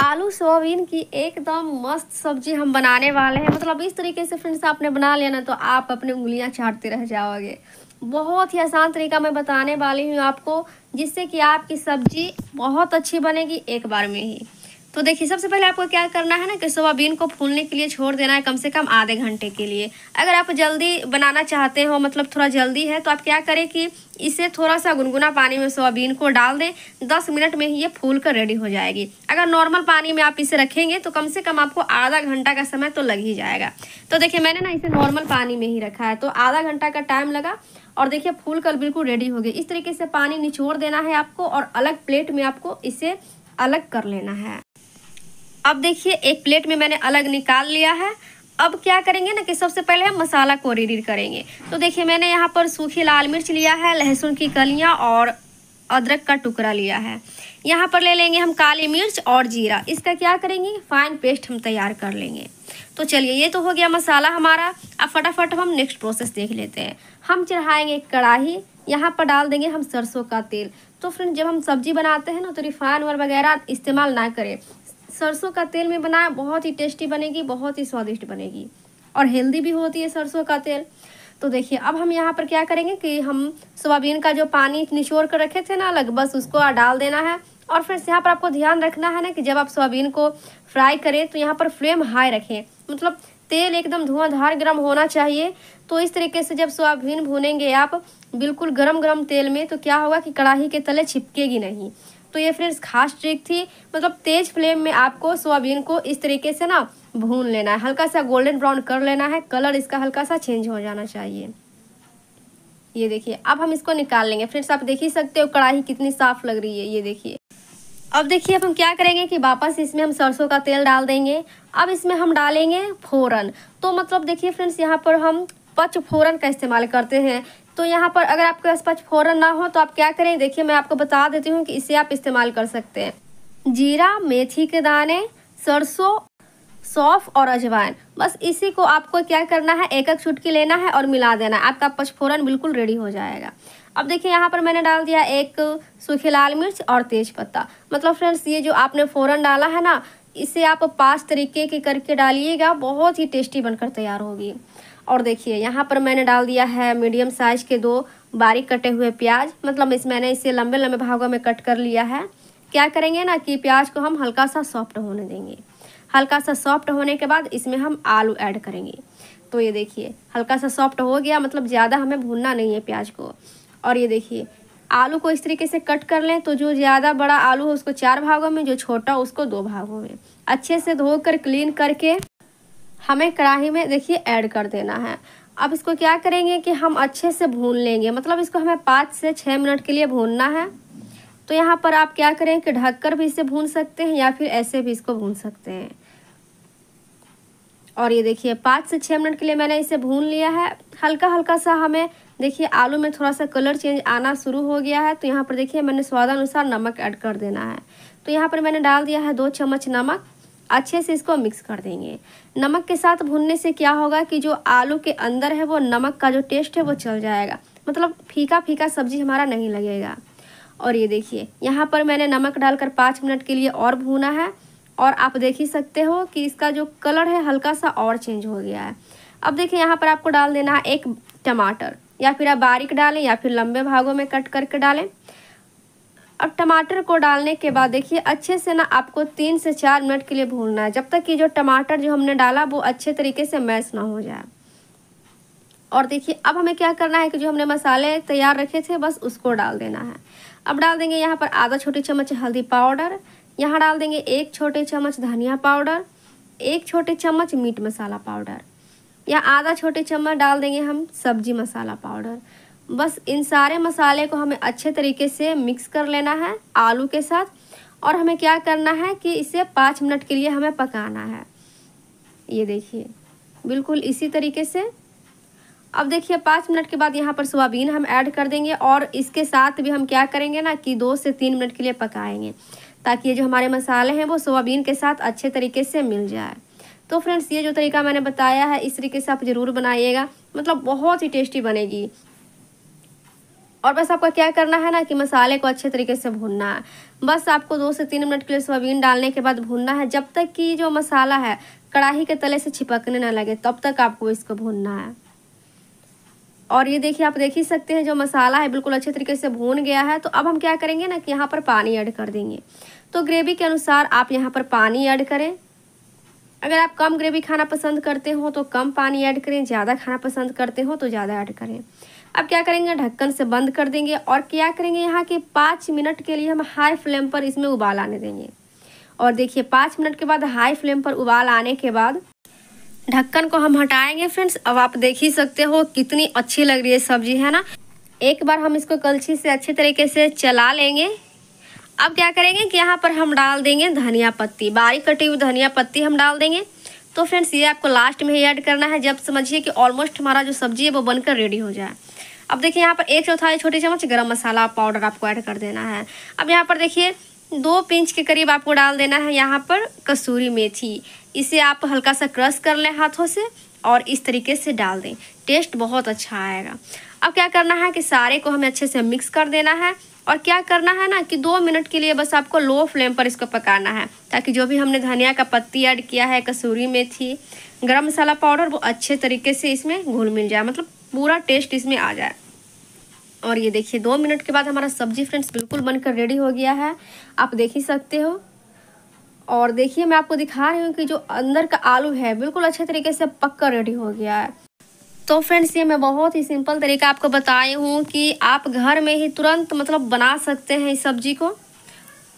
आलू सोयाबीन की एकदम मस्त सब्जी हम बनाने वाले हैं मतलब इस तरीके से फ्रेंड्स आपने बना लिया ना तो आप अपने उंगलियां चाटते रह जाओगे बहुत ही आसान तरीका मैं बताने वाली हूँ आपको जिससे कि आपकी सब्जी बहुत अच्छी बनेगी एक बार में ही तो देखिए सबसे पहले आपको क्या करना है ना कि सोयाबीन को फूलने के लिए छोड़ देना है कम से कम आधे घंटे के लिए अगर आप जल्दी बनाना चाहते हो मतलब थोड़ा जल्दी है तो आप क्या करें कि इसे थोड़ा सा गुनगुना पानी में सोयाबीन को डाल दें दस मिनट में ही ये फूल कर रेडी हो जाएगी अगर नॉर्मल पानी में आप इसे रखेंगे तो कम से कम आपको आधा घंटा का समय तो लग ही जाएगा तो देखिए मैंने ना इसे नॉर्मल पानी में ही रखा है तो आधा घंटा का टाइम लगा और देखिए फूल कर बिल्कुल रेडी हो गई इस तरीके से पानी निचोड़ देना है आपको और अलग प्लेट में आपको इसे अलग कर लेना है अब देखिए एक प्लेट में मैंने अलग निकाल लिया है अब क्या करेंगे ना कि सबसे पहले हम मसाला को रेडी करेंगे तो देखिए मैंने यहाँ पर सूखी लाल मिर्च लिया है लहसुन की कलियाँ और अदरक का टुकड़ा लिया है यहाँ पर ले लेंगे हम काली मिर्च और जीरा इसका क्या करेंगे फाइन पेस्ट हम तैयार कर लेंगे तो चलिए ये तो हो गया मसाला हमारा अब फटाफट हम नेक्स्ट प्रोसेस देख लेते हैं हम चढ़ाएंगे कढ़ाही यहाँ पर डाल देंगे हम सरसों का तेल तो फ्रेंड जब हम सब्जी बनाते हैं ना तो रिफाइन और वगैरह इस्तेमाल ना करें सरसों का तेल में बनाया बहुत ही टेस्टी बनेगी बहुत ही स्वादिष्ट बनेगी और हेल्दी भी होती है सरसों का तेल तो देखिए अब हम यहाँ पर क्या करेंगे कि हम सोयाबीन का जो पानी निचोड़ कर रखे थे ना अलग बस उसको डाल देना है और फिर यहाँ पर आपको ध्यान रखना है ना कि जब आप सोयाबीन को फ्राई करें तो यहाँ पर फ्लेम हाई रखें मतलब तेल एकदम धुआंधार गर्म होना चाहिए तो इस तरीके से जब सोयाबीन भुनेंगे आप बिल्कुल गर्म गर्म तेल में तो क्या होगा कि कढ़ाई के तले छिपकेगी नहीं तो ये फ्रेंड्स खास ट्रिक थी मतलब तेज फ्लेम में आपको सोयाबीन को इस तरीके से ना भून लेना है हल्का सा गोल्डन ब्राउन कर लेना है कलर इसका हल्का सा चेंज हो जाना चाहिए ये देखिए अब हम इसको निकाल लेंगे फ्रेंड्स आप देख ही सकते हो कढ़ाई कितनी साफ लग रही है ये देखिए अब देखिए अब हम क्या करेंगे कि वापस इसमें हम सरसों का तेल डाल देंगे अब इसमें हम डालेंगे फोरन तो मतलब देखिए फ्रेंड्स यहाँ पर हम पच फ़ौरन का इस्तेमाल करते हैं तो यहाँ पर अगर आपके आसपास पचफोरन ना हो तो आप क्या करें देखिए मैं आपको बता देती हूँ कि इसे आप इस्तेमाल कर सकते हैं जीरा मेथी के दाने सरसों सौफ और अजवाइन बस इसी को आपको क्या करना है एक एक चुटकी लेना है और मिला देना है आपका पचफोरन बिल्कुल रेडी हो जाएगा अब देखिए यहाँ पर मैंने डाल दिया एक सूखे लाल मिर्च और तेज पत्ता मतलब फ्रेंड्स ये जो आपने फ़ौरन डाला है ना इसे आप पाँच तरीके के करके डालिएगा बहुत ही टेस्टी बनकर तैयार होगी और देखिए यहाँ पर मैंने डाल दिया है मीडियम साइज़ के दो बारीक कटे हुए प्याज मतलब इस मैंने इसे लंबे लंबे भागों में कट कर लिया है क्या करेंगे ना कि प्याज को हम हल्का सा सॉफ्ट होने देंगे हल्का सा सॉफ्ट होने के बाद इसमें हम आलू ऐड करेंगे तो ये देखिए हल्का सा सॉफ्ट हो गया मतलब ज़्यादा हमें भूनना नहीं है प्याज को और ये देखिए आलू को इस तरीके से कट कर लें तो जो ज़्यादा बड़ा आलू है उसको चार भागों में जो छोटा उसको दो भागों में अच्छे से धोकर क्लीन करके हमें कढ़ाई में देखिए ऐड कर देना है अब इसको क्या करेंगे कि हम अच्छे से भून लेंगे मतलब इसको हमें पाँच से छः मिनट के लिए भूनना है तो यहाँ पर आप क्या करें कि ढककर भी इसे भून सकते हैं या फिर ऐसे भी इसको भून सकते हैं और ये देखिए पाँच से छः मिनट के लिए मैंने इसे भून लिया है हल्का हल्का सा हमें देखिए आलू में थोड़ा सा कलर चेंज आना शुरू हो गया है तो यहाँ पर देखिए मैंने स्वादानुसार नमक ऐड कर देना है तो यहाँ पर मैंने डाल दिया है दो चम्मच नमक अच्छे से इसको मिक्स कर देंगे नमक के साथ भूनने से क्या होगा कि जो आलू के अंदर है वो नमक का जो टेस्ट है वो चल जाएगा मतलब फीका फीका सब्जी हमारा नहीं लगेगा और ये देखिए यहाँ पर मैंने नमक डालकर पाँच मिनट के लिए और भूना है और आप देख ही सकते हो कि इसका जो कलर है हल्का सा और चेंज हो गया है अब देखिए यहाँ पर आपको डाल देना है एक टमाटर या फिर आप बारीक डालें या फिर लंबे भागों में कट करके डालें अब टमाटर को डालने के बाद देखिए अच्छे से ना आपको तीन से चार मिनट के लिए भूनना है जब तक कि जो टमाटर जो हमने डाला वो अच्छे तरीके से मैश ना हो जाए और देखिए अब हमें क्या करना है कि जो हमने मसाले तैयार रखे थे बस उसको डाल देना है अब डाल देंगे यहाँ पर आधा छोटी चम्मच हल्दी पाउडर यहाँ डाल देंगे एक छोटे चम्मच धनिया पाउडर एक छोटे चम्मच मीट मसाला पाउडर या आधा छोटे चम्मच डाल देंगे हम सब्जी मसाला पाउडर बस इन सारे मसाले को हमें अच्छे तरीके से मिक्स कर लेना है आलू के साथ और हमें क्या करना है कि इसे पाँच मिनट के लिए हमें पकाना है ये देखिए बिल्कुल इसी तरीके से अब देखिए पाँच मिनट के बाद यहाँ पर सोयाबीन हम ऐड कर देंगे और इसके साथ भी हम क्या करेंगे ना कि दो से तीन मिनट के लिए पकाएंगे ताकि ये जो हमारे मसाले हैं वो सोयाबीन के साथ अच्छे तरीके से मिल जाए तो फ्रेंड्स ये जो तरीका मैंने बताया है इस तरीके से आप ज़रूर बनाइएगा मतलब बहुत ही टेस्टी बनेगी और बस आपका क्या करना है ना कि मसाले को अच्छे तरीके से भूनना है बस आपको दो से तीन मिनट के लिए सोयाबीन डालने के बाद भूनना है जब तक कि जो मसाला है कढ़ाई के तले से छिपकने ना लगे तब तक आपको इसको भूनना है और ये देखिए आप देख ही सकते हैं जो मसाला है बिल्कुल अच्छे तरीके से भून गया है तो अब हम क्या करेंगे ना कि यहाँ पर पानी ऐड कर देंगे तो ग्रेवी के अनुसार आप यहाँ पर पानी ऐड करें अगर आप कम ग्रेवी खाना पसंद करते हो तो कम पानी ऐड करें ज़्यादा खाना पसंद करते हो तो ज़्यादा ऐड करें अब क्या करेंगे ढक्कन से बंद कर देंगे और क्या करेंगे यहाँ के पाँच मिनट के लिए हम हाई फ्लेम पर इसमें उबाल आने देंगे और देखिए पाँच मिनट के बाद हाई फ्लेम पर उबाल आने के बाद ढक्कन को हम हटाएंगे फ्रेंड्स अब आप देख ही सकते हो कितनी अच्छी लग रही है सब्जी है ना एक बार हम इसको कलछी से अच्छे तरीके से चला लेंगे अब क्या करेंगे कि यहाँ पर हम डाल देंगे धनिया पत्ती बारीक कटी हुई धनिया पत्ती हम डाल देंगे तो फ्रेंड्स ये आपको लास्ट में ही ऐड करना है जब समझिए कि ऑलमोस्ट हमारा जो सब्जी है वो बनकर रेडी हो जाए अब देखिए यहाँ पर एक चौथाई छोटी चम्मच गरम मसाला पाउडर आपको ऐड कर देना है अब यहाँ पर देखिए दो पिंच के करीब आपको डाल देना है यहाँ पर कसूरी मेथी इसे आप हल्का सा क्रश कर लें हाथों से और इस तरीके से डाल दें टेस्ट बहुत अच्छा आएगा अब क्या करना है कि सारे को हमें अच्छे से मिक्स कर देना है और क्या करना है ना कि दो मिनट के लिए बस आपको लो फ्लेम पर इसको पकाना है ताकि जो भी हमने धनिया का पत्ती ऐड किया है कसूरी मेथी गरम मसाला पाउडर वो अच्छे तरीके से इसमें घुल मिल जाए मतलब पूरा टेस्ट इसमें आ जाए और ये देखिए दो मिनट के बाद हमारा सब्जी फ्रेंड्स बिल्कुल बनकर रेडी हो गया है आप देख ही सकते हो और देखिए मैं आपको दिखा रही हूँ कि जो अंदर का आलू है बिल्कुल अच्छे तरीके से पक कर रेडी हो गया है तो फ्रेंड्स ये मैं बहुत ही सिंपल तरीका आपको बताई हूँ कि आप घर में ही तुरंत मतलब बना सकते हैं इस सब्जी को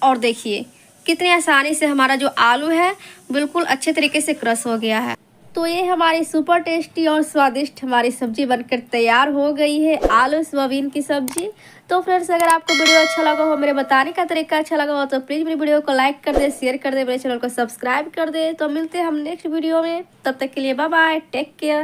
और देखिए कितनी आसानी से हमारा जो आलू है बिल्कुल अच्छे तरीके से क्रश हो गया है तो ये हमारी सुपर टेस्टी और स्वादिष्ट हमारी सब्जी बनकर तैयार हो गई है आलू सोयाबीन की सब्जी तो फ्रेंड्स अगर आपको वीडियो अच्छा लगा हो मेरे बताने का तरीका अच्छा लगा हो तो प्लीज़ मेरी वीडियो को लाइक कर दे शेयर कर दे मेरे चैनल को सब्सक्राइब कर दे तो मिलते हैं हम नेक्स्ट वीडियो में तब तक के लिए बाय बाय टेक केयर